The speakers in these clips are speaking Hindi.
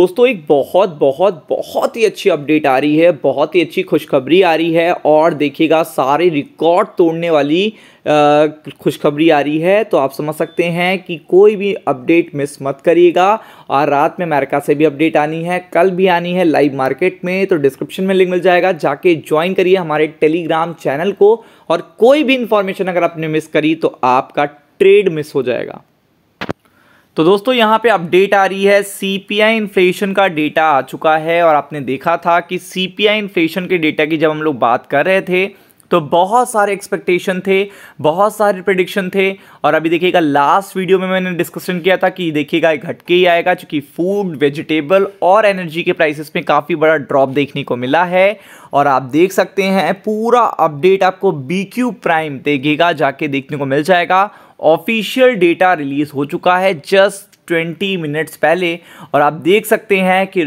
दोस्तों एक बहुत बहुत बहुत ही अच्छी अपडेट आ रही है बहुत ही अच्छी खुशखबरी आ रही है और देखिएगा सारे रिकॉर्ड तोड़ने वाली खुशखबरी आ रही है तो आप समझ सकते हैं कि कोई भी अपडेट मिस मत करिएगा और रात में अमेरिका से भी अपडेट आनी है कल भी आनी है लाइव मार्केट में तो डिस्क्रिप्शन में लिंक मिल जाएगा जाके ज्वाइन करिए हमारे टेलीग्राम चैनल को और कोई भी इंफॉर्मेशन अगर आपने मिस करी तो आपका ट्रेड मिस हो जाएगा तो दोस्तों यहाँ पे अपडेट आ रही है सीपीआई इन्फ्लेशन का डेटा आ चुका है और आपने देखा था कि सीपीआई इन्फ्लेशन के डेटा की जब हम लोग बात कर रहे थे तो बहुत सारे एक्सपेक्टेशन थे बहुत सारे प्रडिक्शन थे और अभी देखिएगा लास्ट वीडियो में मैंने डिस्कशन किया था कि देखिएगा घट के ही आएगा क्योंकि फूड वेजिटेबल और एनर्जी के प्राइसेस में काफ़ी बड़ा ड्रॉप देखने को मिला है और आप देख सकते हैं पूरा अपडेट आपको बी क्यू प्राइम देखेगा जाके देखने को मिल जाएगा ऑफिशियल डेटा रिलीज़ हो चुका है जस्ट 20 मिनट्स पहले और आप देख सकते हैं कि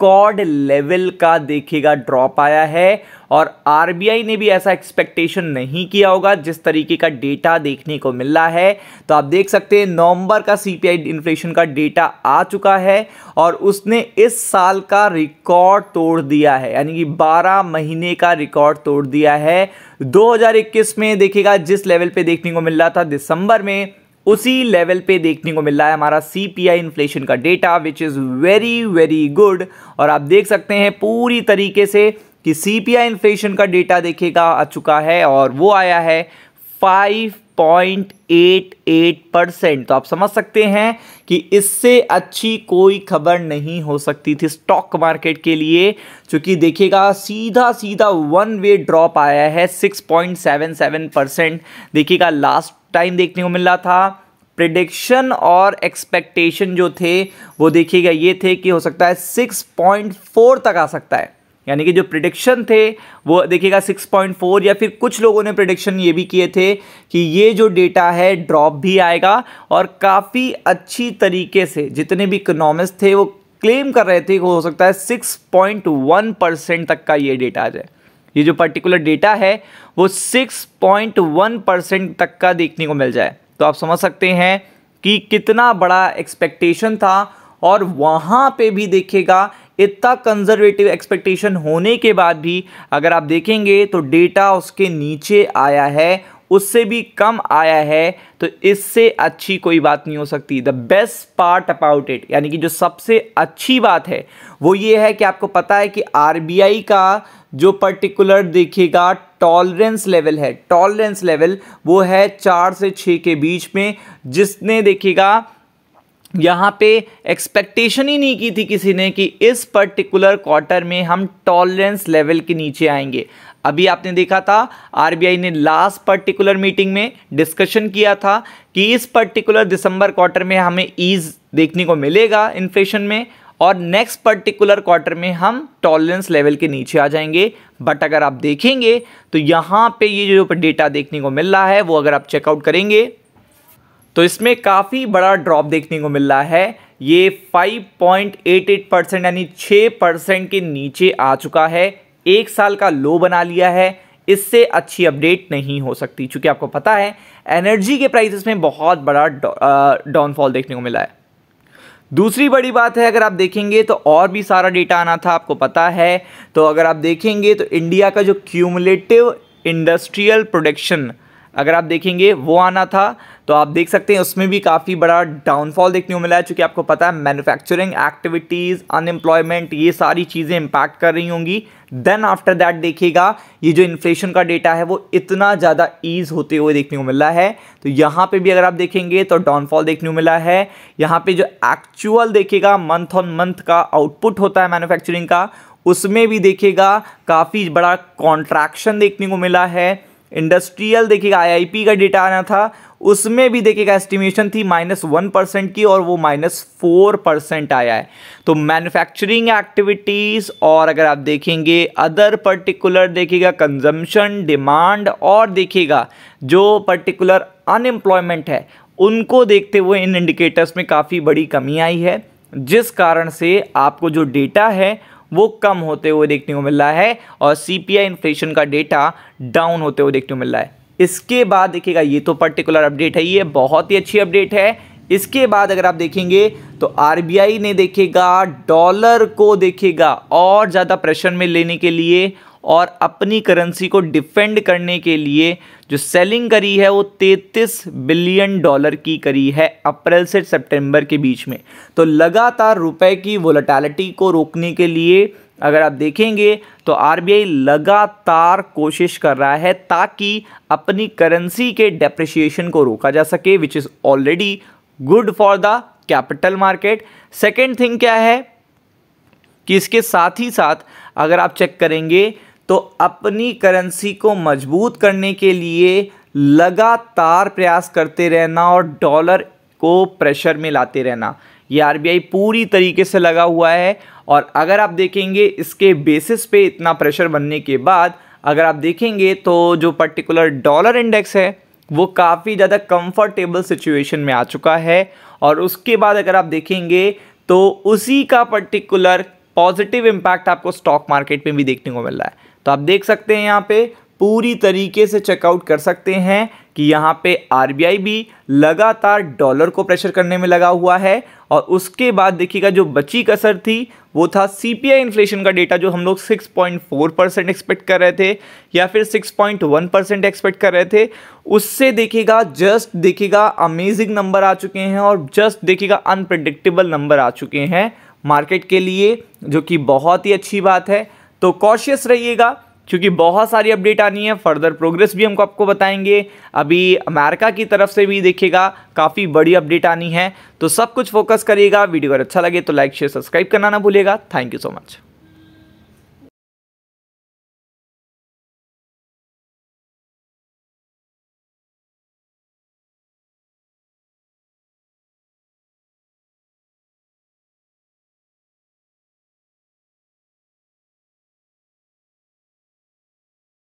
रिकॉर्ड लेवल का देखिएगा ड्रॉप आया है और आरबीआई ने भी ऐसा एक्सपेक्टेशन नहीं किया होगा जिस तरीके का डेटा देखने को मिल रहा है तो आप देख सकते हैं नवंबर का सीपीआई इन्फ्लेशन का डेटा आ चुका है और उसने इस साल का रिकॉर्ड तोड़ दिया है यानी कि 12 महीने का रिकॉर्ड तोड़ दिया है 2021 में देखिएगा जिस लेवल पे देखने को मिल रहा था दिसंबर में उसी लेवल पे देखने को मिल रहा है हमारा सी पी आई इन्फ्लेशन का data which is very very good और आप देख सकते हैं पूरी तरीके से कि सी पी आई इन्फ्लेशन का डेटा देखेगा आ चुका है और वो आया है फाइव 0.88 परसेंट तो आप समझ सकते हैं कि इससे अच्छी कोई खबर नहीं हो सकती थी स्टॉक मार्केट के लिए क्योंकि देखिएगा सीधा सीधा वन वे ड्रॉप आया है 6.77 परसेंट देखिएगा लास्ट टाइम देखने को मिल रहा था प्रिडिक्शन और एक्सपेक्टेशन जो थे वो देखिएगा ये थे कि हो सकता है 6.4 तक आ सकता है यानी कि जो प्रिडिक्शन थे वो देखिएगा 6.4 या फिर कुछ लोगों ने प्रिडिक्शन ये भी किए थे कि ये जो डेटा है ड्रॉप भी आएगा और काफ़ी अच्छी तरीके से जितने भी इकोनॉमिस्ट थे वो क्लेम कर रहे थे कि हो सकता है 6.1 परसेंट तक का ये डेटा आ जाए ये जो पर्टिकुलर डेटा है वो 6.1 परसेंट तक का देखने को मिल जाए तो आप समझ सकते हैं कि कितना बड़ा एक्सपेक्टेशन था और वहाँ पर भी देखेगा इतना कंजर्वेटिव एक्सपेक्टेशन होने के बाद भी अगर आप देखेंगे तो डेटा उसके नीचे आया है उससे भी कम आया है तो इससे अच्छी कोई बात नहीं हो सकती the best part about it यानी कि जो सबसे अच्छी बात है वो ये है कि आपको पता है कि आर का जो पर्टिकुलर देखिएगा टॉलरेंस लेवल है टॉलरेंस लेवल वो है चार से छः के बीच में जिसने देखिएगा यहाँ पे एक्सपेक्टेशन ही नहीं की थी किसी ने कि इस पर्टिकुलर क्वार्टर में हम टॉलरेंस लेवल के नीचे आएंगे अभी आपने देखा था आरबीआई ने लास्ट पर्टिकुलर मीटिंग में डिस्कशन किया था कि इस पर्टिकुलर दिसंबर क्वार्टर में हमें ईज देखने को मिलेगा इन्फ्लेशन में और नेक्स्ट पर्टिकुलर क्वार्टर में हम टॉलरेंस लेवल के नीचे आ जाएंगे बट अगर आप देखेंगे तो यहाँ पे ये जो डेटा देखने को मिल रहा है वो अगर आप चेकआउट करेंगे तो इसमें काफ़ी बड़ा ड्रॉप देखने को मिल रहा है ये 5.88 परसेंट यानी 6 परसेंट के नीचे आ चुका है एक साल का लो बना लिया है इससे अच्छी अपडेट नहीं हो सकती क्योंकि आपको पता है एनर्जी के प्राइसेस में बहुत बड़ा डाउनफॉल देखने को मिला है दूसरी बड़ी बात है अगर आप देखेंगे तो और भी सारा डेटा आना था आपको पता है तो अगर आप देखेंगे तो इंडिया का जो क्यूमुलेटिव इंडस्ट्रियल प्रोडक्शन अगर आप देखेंगे वो आना था तो आप देख सकते हैं उसमें भी काफ़ी बड़ा डाउनफॉल देखने को मिला है चूँकि आपको पता है मैन्युफैक्चरिंग एक्टिविटीज़ अनएम्प्लॉयमेंट ये सारी चीज़ें इम्पैक्ट कर रही होंगी देन आफ्टर दैट देखिएगा ये जो इन्फ्लेशन का डेटा है वो इतना ज़्यादा ईज होते हुए देखने को मिला है तो यहाँ पे भी अगर आप देखेंगे तो डाउनफॉल देखने को मिला है यहाँ पे जो एक्चुअल देखिएगा मंथ ऑन मंथ का आउटपुट होता है मैन्युफैक्चरिंग का उसमें भी देखिएगा काफ़ी बड़ा कॉन्ट्रैक्शन देखने को मिला है इंडस्ट्रियल देखिएगा आईआईपी का डेटा आना था उसमें भी देखिएगा एस्टिमेशन थी माइनस वन परसेंट की और वो माइनस फोर परसेंट आया है तो मैन्युफैक्चरिंग एक्टिविटीज़ और अगर आप देखेंगे अदर पर्टिकुलर देखिएगा कंजम्पशन डिमांड और देखिएगा जो पर्टिकुलर अनएम्प्लॉयमेंट है उनको देखते हुए इन इंडिकेटर्स में काफ़ी बड़ी कमी आई है जिस कारण से आपको जो डेटा है वो कम होते हुए देखने को मिल रहा है और सीपीआई इन्फ्लेशन का डेटा डाउन होते हुए देखने को मिल रहा है इसके बाद देखिएगा ये तो पर्टिकुलर अपडेट है ये बहुत ही अच्छी अपडेट है इसके बाद अगर आप देखेंगे तो आर ने देखेगा डॉलर को देखेगा और ज़्यादा प्रेशर में लेने के लिए और अपनी करेंसी को डिफेंड करने के लिए जो सेलिंग करी है वो 33 बिलियन डॉलर की करी है अप्रैल से सितंबर के बीच में तो लगातार रुपए की वोलेटैलिटी को रोकने के लिए अगर आप देखेंगे तो आरबीआई लगातार कोशिश कर रहा है ताकि अपनी करेंसी के डेप्रिशिएशन को रोका जा सके which is already good for the capital market second thing क्या है कि इसके साथ ही साथ अगर आप चेक करेंगे तो अपनी करेंसी को मजबूत करने के लिए लगातार प्रयास करते रहना और डॉलर को प्रेशर में लाते रहना ये आरबीआई पूरी तरीके से लगा हुआ है और अगर आप देखेंगे इसके बेसिस पे इतना प्रेशर बनने के बाद अगर आप देखेंगे तो जो पर्टिकुलर डॉलर इंडेक्स है वो काफ़ी ज़्यादा कंफर्टेबल सिचुएशन में आ चुका है और उसके बाद अगर आप देखेंगे तो उसी का पर्टिकुलर पॉजिटिव इम्पैक्ट आपको स्टॉक मार्केट में भी देखने को मिल रहा है तो आप देख सकते हैं यहाँ पे पूरी तरीके से चेकआउट कर सकते हैं कि यहाँ पे आरबीआई भी लगातार डॉलर को प्रेशर करने में लगा हुआ है और उसके बाद देखिएगा जो बची कसर थी वो था सीपीआई इन्फ्लेशन का डेटा जो हम लोग 6.4 परसेंट एक्सपेक्ट कर रहे थे या फिर 6.1 परसेंट एक्सपेक्ट कर रहे थे उससे देखिएगा जस्ट देखिएगा अमेजिंग नंबर आ चुके हैं और जस्ट देखिएगा अनप्रडिक्टेबल नंबर आ चुके हैं मार्केट के लिए जो कि बहुत ही अच्छी बात है तो कॉशियस रहिएगा क्योंकि बहुत सारी अपडेट आनी है फर्दर प्रोग्रेस भी हमको आपको बताएंगे अभी अमेरिका की तरफ से भी देखिएगा काफ़ी बड़ी अपडेट आनी है तो सब कुछ फोकस करिएगा वीडियो अगर अच्छा लगे तो लाइक शेयर सब्सक्राइब करना ना भूलेगा थैंक यू सो मच